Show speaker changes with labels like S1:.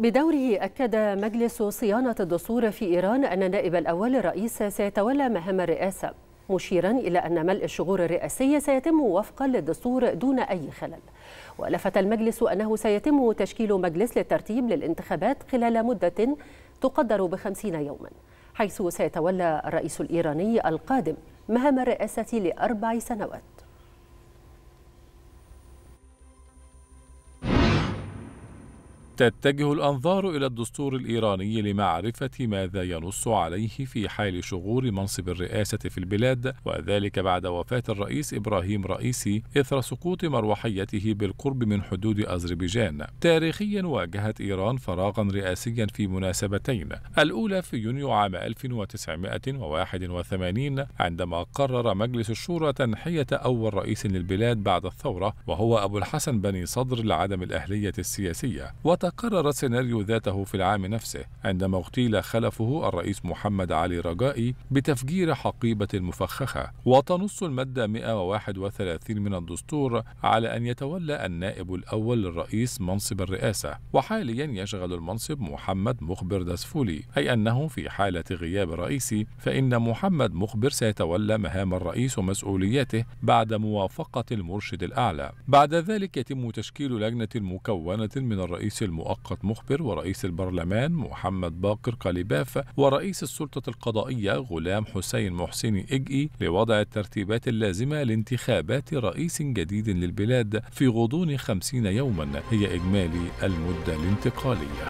S1: بدوره أكد مجلس صيانة الدستور في إيران أن النائب الأول الرئيس سيتولى مهام الرئاسة مشيرا إلى أن ملء الشغور الرئاسية سيتم وفقا للدستور دون أي خلل ولفت المجلس أنه سيتم تشكيل مجلس للترتيب للانتخابات خلال مدة تقدر بخمسين يوما حيث سيتولى الرئيس الإيراني القادم مهام الرئاسة لأربع سنوات
S2: تتجه الأنظار إلى الدستور الإيراني لمعرفة ماذا ينص عليه في حال شغور منصب الرئاسة في البلاد وذلك بعد وفاة الرئيس إبراهيم رئيسي إثر سقوط مروحيته بالقرب من حدود أذربيجان تاريخيا واجهت إيران فراغا رئاسيا في مناسبتين الأولى في يونيو عام 1981 عندما قرر مجلس الشورى تنحية أول رئيس للبلاد بعد الثورة وهو أبو الحسن بني صدر لعدم الأهلية السياسية وت تكرر السيناريو ذاته في العام نفسه عندما اغتيل خلفه الرئيس محمد علي رجائي بتفجير حقيبة مفخخة وتنص المادة 131 من الدستور على أن يتولى النائب الأول للرئيس منصب الرئاسة وحاليا يشغل المنصب محمد مخبر دسفولي أي أنه في حالة غياب الرئيس فإن محمد مخبر سيتولى مهام الرئيس ومسؤولياته بعد موافقة المرشد الأعلى بعد ذلك يتم تشكيل لجنة مكونة من الرئيس المؤقت مخبر ورئيس البرلمان محمد باقر قليباف ورئيس السلطة القضائية غلام حسين محسن إجئي لوضع الترتيبات اللازمة لانتخابات رئيس جديد للبلاد في غضون خمسين يوما هي إجمالي المدة الانتقالية